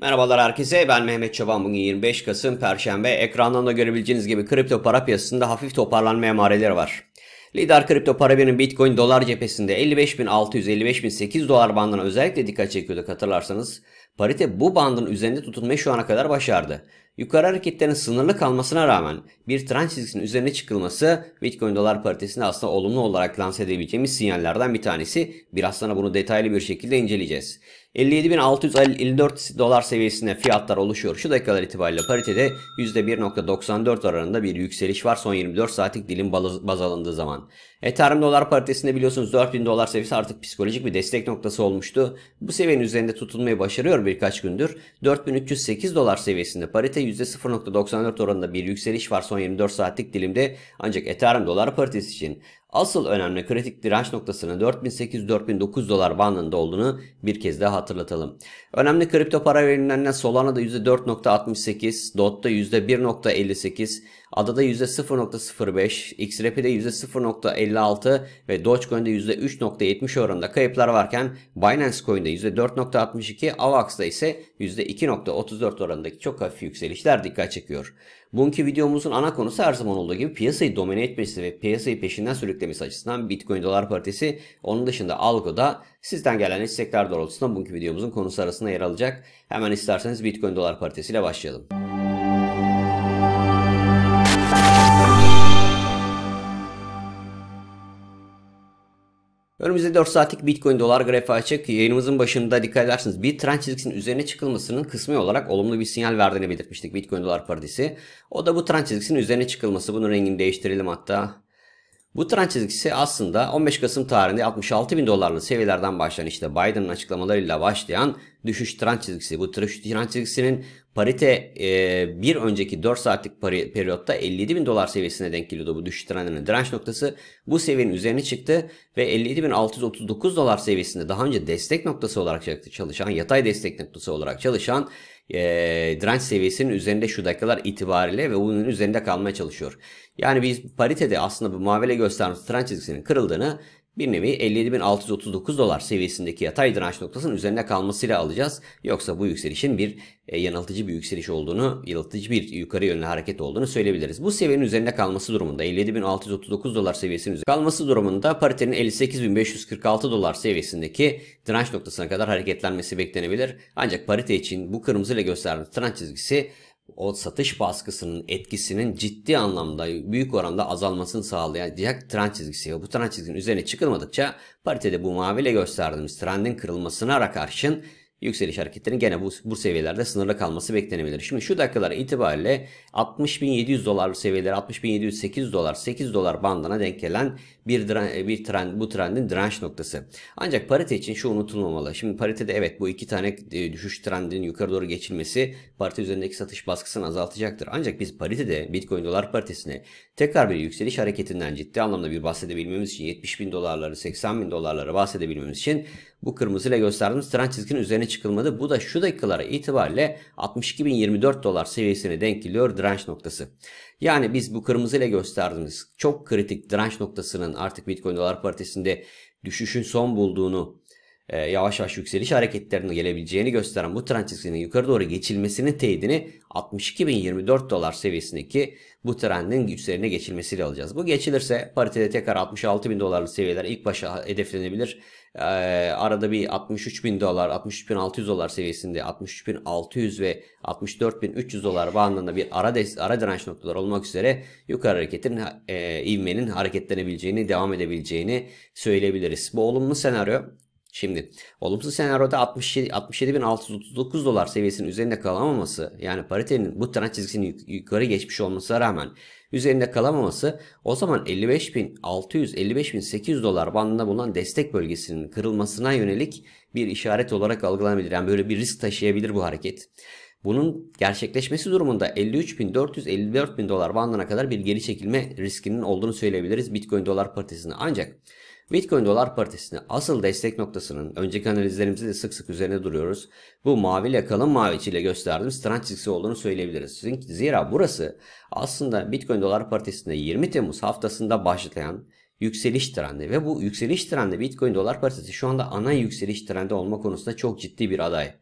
Merhabalar herkese ben Mehmet Çaban bugün 25 Kasım Perşembe ekrandan da görebileceğiniz gibi kripto para piyasasında hafif toparlanma emareleri var. Lider kripto para birimi Bitcoin dolar cephesinde 55.600-55.800 dolar bandına özellikle dikkat çekiyorduk hatırlarsanız. Parite bu bandın üzerinde tutunmayı şu ana kadar başardı. Yukarı hareketlerin sınırlı kalmasına rağmen bir trend çizgisinin üzerine çıkılması Bitcoin dolar paritesini aslında olumlu olarak lanse edebileceğimiz sinyallerden bir tanesi. Biraz sonra bunu detaylı bir şekilde inceleyeceğiz. 57.654 dolar seviyesinde fiyatlar oluşuyor. Şu dakikalar itibariyle paritede %1.94 oranında bir yükseliş var son 24 saatlik dilim baz alındığı zaman. Ethereum dolar paritesinde biliyorsunuz 4000 dolar seviyesi artık psikolojik bir destek noktası olmuştu. Bu seviyenin üzerinde tutulmayı başarıyor birkaç gündür. 4308 dolar seviyesinde parite %0.94 oranında bir yükseliş var son 24 saatlik dilimde. Ancak Ethereum dolar paritesi için Asıl önemli kritik direnç noktasının 4800-4900 dolar bandında olduğunu bir kez daha hatırlatalım. Önemli kripto para verimlerine Solana'da %4.68, DOT'ta %1.58, Adada %0.05, XRP'de %0.56 ve Dogecoin'de %3.70 oranında kayıplar varken Binance Coin'de %4.62, AVAX'da ise %2.34 oranındaki çok hafif yükselişler dikkat çekiyor. Bugünkü videomuzun ana konusu her zaman olduğu gibi piyasayı domine etmesi ve piyasayı peşinden sürüklemesi açısından Bitcoin dolar paritesi onun dışında algoda sizden gelen istekler doğrultusunda bugünkü videomuzun konusu arasında yer alacak. Hemen isterseniz Bitcoin dolar paritesiyle başlayalım. Önümüzde 4 saatlik Bitcoin dolar grafiği açık. Yayınımızın başında dikkat edersiniz bir trend çizgisinin üzerine çıkılmasının kısmi olarak olumlu bir sinyal verdiğini belirtmiştik Bitcoin dolar paritesi. O da bu trend çizgisinin üzerine çıkılması. Bunun rengini değiştirelim hatta. Bu trend çizgisi aslında 15 Kasım tarihinde 66 bin dolarlı seviyelerden başlayan işte Biden'ın açıklamalarıyla başlayan düşüş trend çizgisi. Bu düşüş trend çizgisinin parite e, bir önceki 4 saatlik pari, periyotta 57 bin dolar seviyesine denk geliyordu bu düşüş trendinin direnç noktası. Bu seviyenin üzerine çıktı ve 57 bin 639 dolar seviyesinde daha önce destek noktası olarak çalışan yatay destek noktası olarak çalışan e, direnç seviyesinin üzerinde şu dakikalar itibariyle ve bunun üzerinde kalmaya çalışıyor. Yani biz paritede aslında bu mavile gösteren trend çizgisinin kırıldığını bir nevi 57.639 dolar seviyesindeki yatay direnç noktasının üzerinde kalmasıyla alacağız. Yoksa bu yükselişin bir e, yanıltıcı bir yükseliş olduğunu, yanıltıcı bir yukarı yönlü hareket olduğunu söyleyebiliriz. Bu seviyenin üzerinde kalması durumunda 57.639 dolar seviyesinin üzerinde kalması durumunda paritenin 58.546 dolar seviyesindeki direnç noktasına kadar hareketlenmesi beklenebilir. Ancak parite için bu kırmızı ile gösterilen trend çizgisi o satış baskısının etkisinin ciddi anlamda büyük oranda azalmasını sağlayan direkt trend çizgisi bu trend çizginin üzerine çıkılmadıkça paritede bu maviyle gösterdiğimiz trendin kırılmasına karşın yükseliş hareketlerinin gene bu, bu seviyelerde sınırlı kalması beklenebilir. Şimdi şu dakikalar itibariyle 60.700 dolar seviyeleri 60.708 dolar 8 dolar bandına denk gelen bir, bir trend, bu trendin direnç noktası. Ancak parite için şu unutulmamalı. Şimdi paritede evet bu iki tane e, düşüş trendinin yukarı doğru geçilmesi parite üzerindeki satış baskısını azaltacaktır. Ancak biz paritede Bitcoin dolar paritesine tekrar bir yükseliş hareketinden ciddi anlamda bir bahsedebilmemiz için 70.000 bin dolarları 80 bin dolarlara bahsedebilmemiz için bu kırmızıyla gösterdiğimiz trend çizginin üzerine çıkılmadı. Bu da şu dakikalara itibariyle 62.024 dolar seviyesine denk geliyor direnç noktası. Yani biz bu kırmızıyla gösterdiğimiz çok kritik direnç noktasının artık Bitcoin dolar paritesinde düşüşün son bulduğunu e, yavaş yavaş yükseliş hareketlerinin gelebileceğini gösteren bu trend çizginin yukarı doğru geçilmesinin teyidini 62.024 dolar seviyesindeki bu trendin üzerine geçilmesiyle alacağız. Bu geçilirse paritede tekrar 66.000 dolarlık seviyeler ilk başa hedeflenebilir arada bir 63 bin dolar, 63 bin 600 dolar seviyesinde 63 bin 600 ve 64 bin 300 dolar bandında bir ara, des, ara direnç noktaları olmak üzere yukarı hareketin e, ivmenin hareketlenebileceğini, devam edebileceğini söyleyebiliriz. Bu olumlu senaryo. Şimdi olumsuz senaryoda 67.639 dolar seviyesinin üzerinde kalamaması yani paritenin bu trend çizgisinin yukarı geçmiş olmasına rağmen üzerinde kalamaması o zaman 55.600-55.800 dolar bandında bulunan destek bölgesinin kırılmasına yönelik bir işaret olarak algılanabilir. Yani böyle bir risk taşıyabilir bu hareket. Bunun gerçekleşmesi durumunda 53.400-54.000 dolar bandına kadar bir geri çekilme riskinin olduğunu söyleyebiliriz Bitcoin dolar paritesinde. Ancak Bitcoin dolar paritesine asıl destek noktasının önceki analizlerimizde de sık sık üzerine duruyoruz. Bu mavi ile kalın mavi ile gösterdiğimiz trend çizgisi olduğunu söyleyebiliriz. Çünkü Zira burası aslında Bitcoin dolar paritesinde 20 Temmuz haftasında başlayan yükseliş trendi ve bu yükseliş trendi Bitcoin dolar paritesi şu anda ana yükseliş trendi olma konusunda çok ciddi bir aday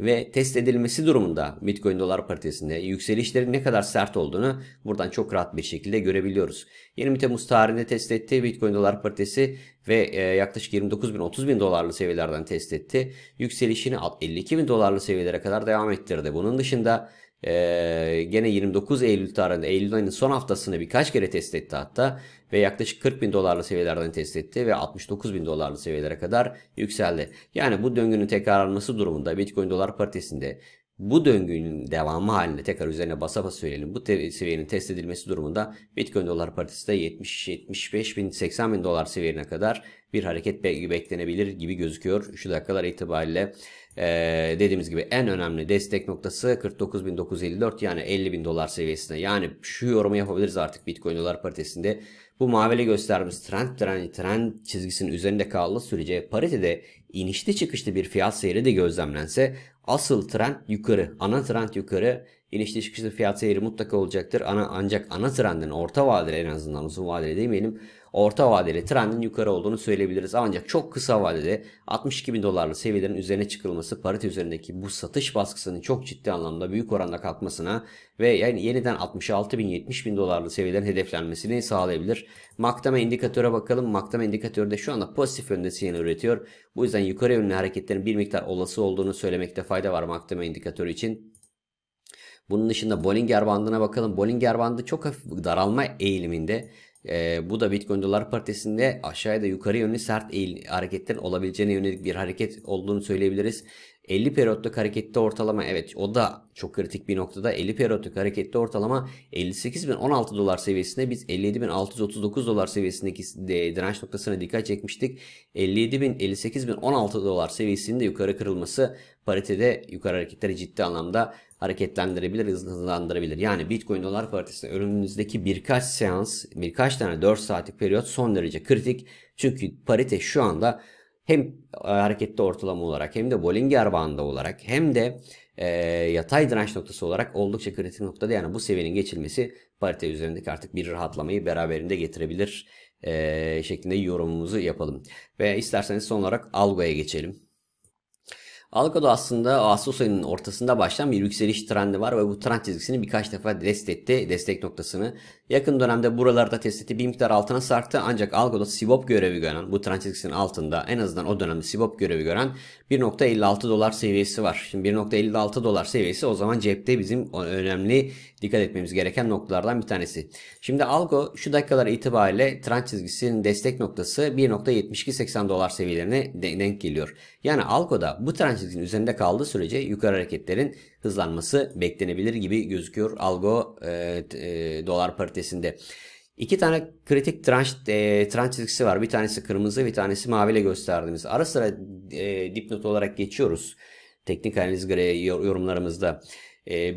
ve test edilmesi durumunda Bitcoin dolar paritesinde yükselişlerin ne kadar sert olduğunu buradan çok rahat bir şekilde görebiliyoruz. 20 Temmuz tarihinde test etti Bitcoin dolar paritesi ve e, yaklaşık 29 bin 30 bin dolarlı seviyelerden test etti. Yükselişini 52 bin dolarlı seviyelere kadar devam ettirdi. Bunun dışında ee, gene 29 Eylül tarihinde Eylül ayının son haftasını birkaç kere test etti hatta ve yaklaşık 40 bin dolarlı seviyelerden test etti ve 69 bin dolarlı seviyelere kadar yükseldi. Yani bu döngünün tekrarlanması durumunda Bitcoin dolar paritesinde bu döngünün devamı halinde tekrar üzerine basa basa söyleyelim. Bu te seviyenin test edilmesi durumunda Bitcoin dolar paritesi de 70-75 bin 80 bin dolar seviyene kadar bir hareket be beklenebilir gibi gözüküyor. Şu dakikalar itibariyle ee, dediğimiz gibi en önemli destek noktası 49.954 yani 50.000 dolar seviyesinde. Yani şu yorumu yapabiliriz artık Bitcoin dolar paritesinde. Bu mavili gösterdiğimiz trend, trend, trend çizgisinin üzerinde kaldığı sürece paritede inişli çıkışlı bir fiyat seyri de gözlemlense asıl trend yukarı, ana trend yukarı inişli çıkışlı fiyat seyri mutlaka olacaktır. Ana, ancak ana trendin orta vadeli en azından uzun vadeli demeyelim orta vadeli trendin yukarı olduğunu söyleyebiliriz. Ancak çok kısa vadede 62 bin dolarlı seviyelerin üzerine çıkılması parite üzerindeki bu satış baskısının çok ciddi anlamda büyük oranda kalkmasına ve yani yeniden 66 bin 70 bin dolarlı seviyelerin hedeflenmesini sağlayabilir. Maktama indikatöre bakalım. Maktama indikatörü de şu anda pozitif yönde sinyal üretiyor. Bu yüzden yukarı yönlü hareketlerin bir miktar olası olduğunu söylemekte fayda var maktama indikatörü için. Bunun dışında Bollinger bandına bakalım. Bollinger bandı çok hafif daralma eğiliminde. E, bu da Bitcoin Dolar Paritesi'nde aşağıya da yukarı yönlü sert eğil, hareketlerin olabileceğine yönelik bir hareket olduğunu söyleyebiliriz. 50 periyotluk hareketli ortalama evet o da çok kritik bir noktada 50 periyotluk hareketli ortalama 58.016 dolar seviyesinde biz 57.639 dolar seviyesindeki direnç noktasına dikkat çekmiştik. 57.000 58.016 dolar seviyesinin de yukarı kırılması paritede yukarı hareketleri ciddi anlamda hareketlendirebilir, hızlandırabilir. Yani Bitcoin dolar paritesinde önümüzdeki birkaç seans, birkaç tane 4 saatlik periyot son derece kritik. Çünkü parite şu anda hem e, harekette ortalama olarak hem de Bollinger bandı olarak hem de e, yatay direnç noktası olarak oldukça kritik noktada yani bu seviyenin geçilmesi parite üzerindeki artık bir rahatlamayı beraberinde getirebilir e, şeklinde yorumumuzu yapalım. Ve isterseniz son olarak algoya geçelim. Algo'da aslında Ağustos ayının ortasında başlayan bir yükseliş trendi var ve bu trend çizgisini birkaç defa destekledi destek noktasını. Yakın dönemde buralarda testeti bir miktar altına sarktı ancak Algo'da Sibop görevi gören bu trend çizgisinin altında en azından o dönemde Sibop görevi gören 1.56 dolar seviyesi var. Şimdi 1.56 dolar seviyesi o zaman cepte bizim önemli dikkat etmemiz gereken noktalardan bir tanesi. Şimdi algo şu dakikalar itibariyle trend çizgisinin destek noktası 1.7280 dolar seviyelerine denk geliyor. Yani Algo da bu trend çizginin üzerinde kaldığı sürece yukarı hareketlerin hızlanması beklenebilir gibi gözüküyor algo e, e, dolar paritesinde. İki tane kritik tranş, e, tranş çizgisi var. Bir tanesi kırmızı, bir tanesi maviyle gösterdiğimiz. Ara sıra e, dipnot olarak geçiyoruz. Teknik analiz yorumlarımızda. E,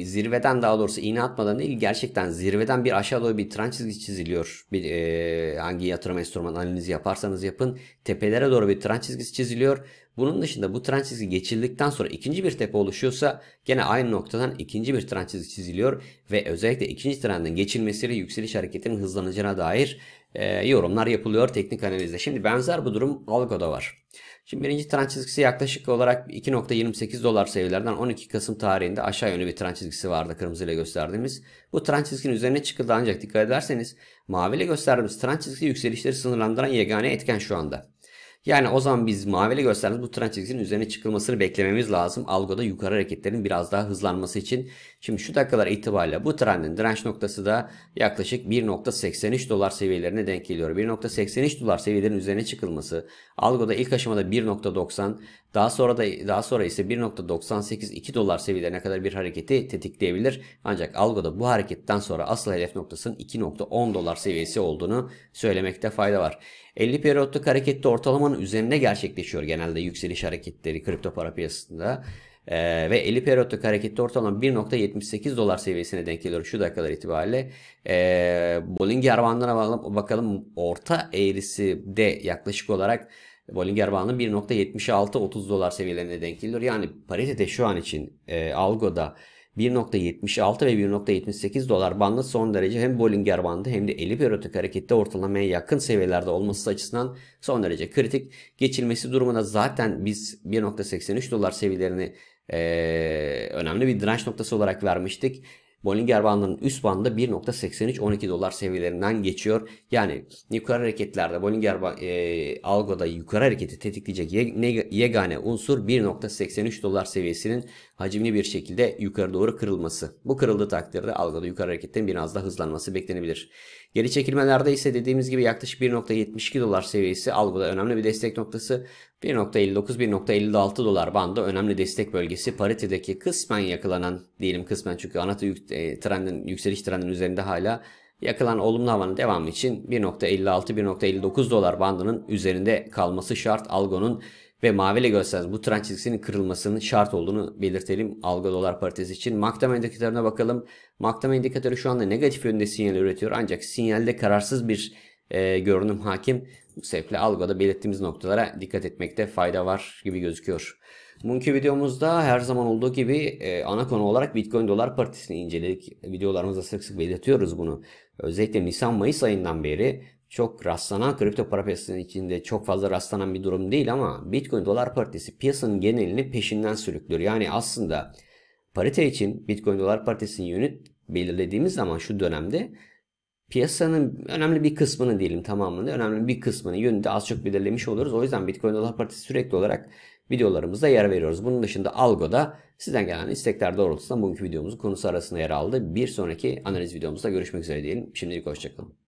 zirveden daha doğrusu iğne atmadan değil gerçekten zirveden bir aşağı doğru bir tranş çizgisi çiziliyor. Bir, e, hangi yatırım enstrüman analizi yaparsanız yapın. Tepelere doğru bir tranş çizgisi çiziliyor. Bunun dışında bu trend çizgi geçildikten sonra ikinci bir tepe oluşuyorsa gene aynı noktadan ikinci bir trend çizgi çiziliyor ve özellikle ikinci trendin geçilmesiyle yükseliş hareketinin hızlanacağına dair e, yorumlar yapılıyor teknik analizde. Şimdi benzer bu durum Algo'da var. Şimdi birinci trend çizgisi yaklaşık olarak 2.28 dolar seviyelerden 12 Kasım tarihinde aşağı yönlü bir trend çizgisi vardı kırmızıyla gösterdiğimiz. Bu trend çizginin üzerine çıkıldı ancak dikkat ederseniz maviyle gösterdiğimiz trend çizgisi yükselişleri sınırlandıran yegane etken şu anda. Yani o zaman biz maviyle gösterdiğimiz bu trend çizgisinin üzerine çıkılmasını beklememiz lazım. Algoda yukarı hareketlerin biraz daha hızlanması için. Şimdi şu dakikalar itibariyle bu trendin direnç noktası da yaklaşık 1.83 dolar seviyelerine denk geliyor. 1.83 dolar seviyelerin üzerine çıkılması algoda ilk aşamada 1.90 daha sonra da daha sonra ise 1.982 dolar seviyelerine kadar bir hareketi tetikleyebilir. Ancak algoda bu hareketten sonra asıl hedef noktasının 2.10 dolar seviyesi olduğunu söylemekte fayda var. 50 periyotluk harekette ortalamanın üzerine gerçekleşiyor genelde yükseliş hareketleri kripto para piyasasında. Ee, ve 50 periyotluk harekette ortalama 1.78 dolar seviyesine denk geliyor şu dakikalar itibariyle. Ee, Bollinger bandına bakalım orta eğrisi de yaklaşık olarak Bollinger bandının 1.76-30 dolar seviyelerine denk geliyor. Yani paritede şu an için e, algoda 1.76 ve 1.78 dolar bandı son derece hem Bollinger bandı hem de eliperiyotik harekette ortalamaya yakın seviyelerde olması açısından son derece kritik. Geçilmesi durumunda zaten biz 1.83 dolar seviyelerini e, önemli bir direnç noktası olarak vermiştik. Bollinger bandının üst bandı 12 dolar seviyelerinden geçiyor. Yani yukarı hareketlerde Bollinger e, algoda yukarı hareketi tetikleyecek yegane unsur 1.83 dolar seviyesinin hacimli bir şekilde yukarı doğru kırılması. Bu kırıldığı takdirde algıda yukarı hareketten biraz daha hızlanması beklenebilir. Geri çekilmelerde ise dediğimiz gibi yaklaşık 1.72 dolar seviyesi algıda önemli bir destek noktası. 1.59-1.56 dolar bandı önemli destek bölgesi. Paritedeki kısmen yakalanan diyelim kısmen çünkü ana e, trendin, yükseliş trendinin üzerinde hala Yakılan olumlu havanın devamı için 1.56-1.59 dolar bandının üzerinde kalması şart algonun ve maviyle gösteren bu trend çizgisinin kırılmasının şart olduğunu belirtelim algo dolar paritesi için. MACDAM indikatörüne bakalım. MACDAM indikatörü şu anda negatif yönde sinyal üretiyor ancak sinyalde kararsız bir e, görünüm hakim. Bu sebeple algoda belirttiğimiz noktalara dikkat etmekte fayda var gibi gözüküyor. Bugünkü videomuzda her zaman olduğu gibi e, ana konu olarak Bitcoin Dolar Partisi'ni inceledik. Videolarımızda sık sık belirtiyoruz bunu. Özellikle Nisan-Mayıs ayından beri çok rastlanan kripto para piyasasının içinde çok fazla rastlanan bir durum değil ama Bitcoin Dolar Partisi piyasanın genelini peşinden sürüklüyor. Yani aslında parite için Bitcoin Dolar Partisi'nin yönü belirlediğimiz zaman şu dönemde piyasanın önemli bir kısmını diyelim tamamını önemli bir kısmını yönünde az çok belirlemiş oluruz. O yüzden Bitcoin Dolar Partisi sürekli olarak videolarımızda yer veriyoruz. Bunun dışında Algo'da sizden gelen istekler doğrultusunda bugünkü videomuzun konusu arasında yer aldı. Bir sonraki analiz videomuzda görüşmek üzere diyelim. Şimdilik hoşçakalın.